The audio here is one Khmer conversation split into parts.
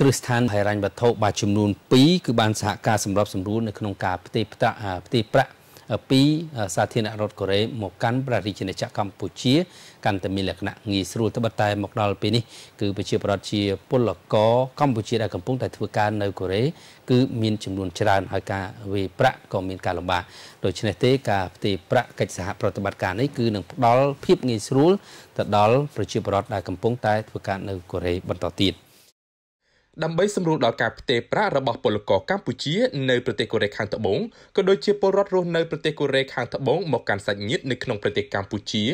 គ្រឹះស្ថានហិរញ្ញវត្ថុបាទចំនួន2គឺបានសហការសម្របសម្រួលនៅក្នុងការផ្ទេរផ្ទាក់ផ្ទេរប្រាក់ពីសាធារណរដ្ឋកូរ៉េមកកាន់ប្រទេសជាចក្រកម្ពុជា កាន់តែមានលក្ខណៈងាយស្រួលត្បិតតែមកដល់ពេលនេះគឺប្រជាប្រដ្ឋជាពលករកម្ពុជាដែលកំពុង តែធ្វើការនៅកូរ៉េគឺមានចំនួន ច្រើនហើយការវេប្រាក់ក៏មានការលំបាកដូច្នេះទេការផ្ទេរប្រាក់កិច្ចសហប្រតិបត្តិការនេះគឺនឹងផ្ដល់ភាពងាយស្រួលទៅដល់ប្រជាប្រដ្ឋដែលកំពុងតែធ្វើការនៅកូរ៉េបន្តទៀត។ដើម្បីសម្រួលដល់ការផ្ទេរប្រាក់របស់ពលករកម្ពុជានៅប្រទេសកូរ៉េខាងត្បូងក៏ដូចជាពលរដ្ឋរស់នៅប្រទេសកូរ៉េខាងត្បូងមកកាន់សាច់ញាតិនៅក្នុងប្រទេសកម្ពុជា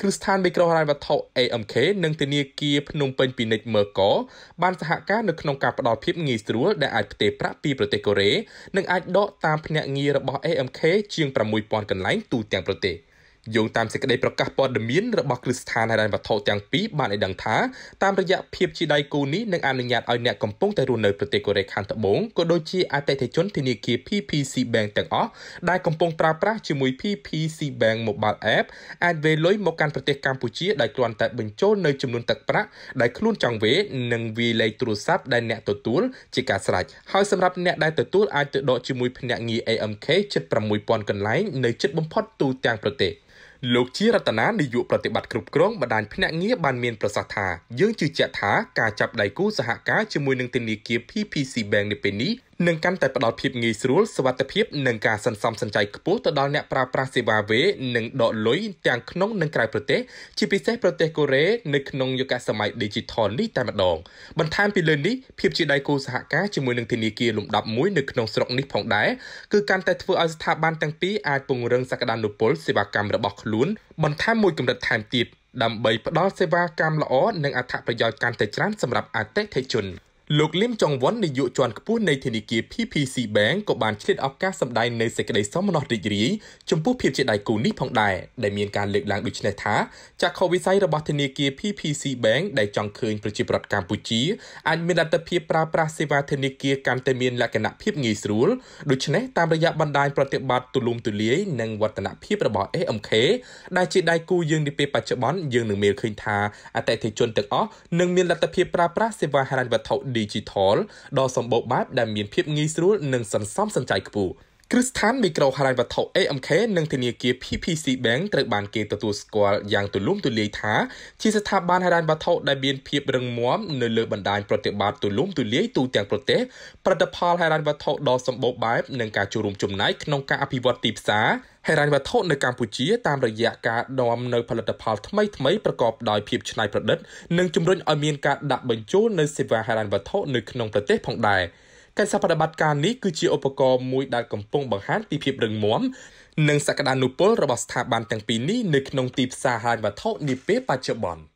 គ្រឹះស្ថានមីក្រូហិរញ្ញវត្ថុ AMK និងធនាគារភ្នំពេញពាណិជ្ជមើលកបានសហការនៅក្នុងការផ្តល់ភាពងាយស្រួលដែលអាចផ្ទេរប្រាក់ពីប្រទេសកូរ៉េនិងអាចដកតាមភ្នាក់ងាររបស់ AMK ជាង6000កន្លែងទូទាំងប្រទេស។យោងតាមសេចក្តីប្រកាសព័ត៌មានរបស់គ្រឹះស្ថានហិរញ្ញវត្ថុទាំងពីរបានឲ្យដឹងថាតាមរយៈភាព ជាដៃគូនេះនឹងអនុញ្ញាតឲ្យអ្នកកំពុងតែរស់នៅប្រទេសកូរ៉េខាងត្បូងក៏ដូចជាអតិថិជនធនាគារ PPC Bank ទាំងអស់ដែលកំពុងប្រើប្រាស់ជាមួយ PPC Bank Mobile App អាចវេលុយមកកាន់ប្រទេសកម្ពុជាដោយគ្រាន់តែបញ្ចូលនៅចំនួនទឹកប្រាក់ដែលខ្លួនចង់វេនិងវាយលេខទូរស័ព្ទដែលអ្នកទទួលជាការស្រេចហើយសម្រាប់អ្នកដែលទទួលអាចទៅដកជាមួយភ្នាក់ងារ AMK 76,000កន្លែងនៅជិតបំផុតទូទាំងប្រទេសលោកជារតនានាយកប្រតិបត្តិគ្រប់គ្រងបណ្ដាញភ្នាក់ងារបានមានប្រសាសន៍ថាយើងជឿជាក់ថាការចាប់ដៃគូសហការជាមួយនឹងធនាគារ PPC Bank នៅពេលនេះនឹងកាន់តែផ្ដល់ភាពងាយស្រួលសុវត្ថិភាពនិងការសន្សំសំចៃខ្ពស់ទៅដល់អ្នកប្រើប្រាស់សេវាវេនិងដកលុយទាំងក្នុងនិងក្រៅប្រទេសជាពិសេសប្រទេសកូរ៉េនៅក្នុងយុគសម័យ Digital នេះតែម្ដងបន្ថែមពីលើនេះភាពជាដៃគូសហការជាមួយនឹងធនាគារលំដាប់មួយនៅក្នុងស្រុកនេះផងដែរគឺកាន់តែធ្វើឲ្យស្ថាប័នទាំងពីរអាចពង្រឹងសក្តានុពលសេវាកម្មរបស់ខ្លួនបន្ថែមមួយកម្រិតថែមទៀតដើម្បីផ្ដល់សេវាកម្មល្អនិងអត្ថប្រយោជន៍កាន់តែច្រើនសម្រាប់អតិថិជន។លោកលឹមចុងវ៉ុននាយកជាន់ខ្ពស់នៃធនាគារ PPC Bank ក៏បានឆ្លៀតឱកាសសម្ដែងនៅសេចក្តីសមនោះរីករាយចំពោះភាពជាដៃគូនេះផងដែរដែលមានការលើកឡើងដូចនេះថាចាក់ខវិស័យរបស់ធនាគារ PPC Bank ដែលចង់ឃើញប្រជាពលរដ្ឋកម្ពុជាអាច មានលទ្ធភាពប្រើប្រាស់សេវាធនាគារកាន់តែមានលក្ខណៈភាពងាយស្រួលដូច្នេះតាមរយៈបណ្ដាញប្រតិបត្តិទូលំទូលាយនិងវឌ្ឍនភាពរបស់ AMK ដែលជាដៃគូយើងនាពេលបច្ចុប្បន្នយើងនឹងមើលឃើញថាអតិថិជនទាំងអស់នឹងមានលទ្ធភាពប្រើប្រាស់សេវាហិរញ្ញវត្ថុ Digital ដ៏សម្បូរបែបដែលមានភាពងាយស្រួលនិងសន្សំសំចៃខ្ពស់។គ្រឹះស្ថានមីក្រូហិរញ្ញវត្ថុ AMK និងធនាគារ PPC Bank ត្រូវបានគេទទួលស្គាល់យ៉ាងទូលំទូលាយថាជាស្ថាប័នហិរញ្ញវត្ថុដែលមានភាពរឹងមាំនៅលើបណ្ដាញប្រតិបត្តិទូលំទូលាយទូទាំងប្រទេសផលិតផលហិរញ្ញវត្ថុដ៏សម្បូរបែបនិងការចូលរួមចំណែកក្នុងការអភិវឌ្ឍទីផ្សារហិរញ្ញវត្ថុនៅកម្ពុជាតាមរយៈការនាំនៅ ផលិតផលថ្មីៗប្រកបដោយភាពច្នៃប្រឌិតនិងជំរុញឲ្យមានការដាក់បញ្ចូលនៅសេវាហិរញ្ញវត្ថុនៅក្នុងប្រទេសផងដែរ។កិច្ចសហប្រតិបត្តិការនេះគឺជាឧបករណ៍មួយដែលកំពុងបង្ហាញពីភាពរឹងមាំនិងសក្តានុពលរបស់ស្ថាប័នទាំងពីរនេះនៅក្នុងទីផ្សារហិរញ្ញវត្ថុនាពេលបច្ចុប្បន្ន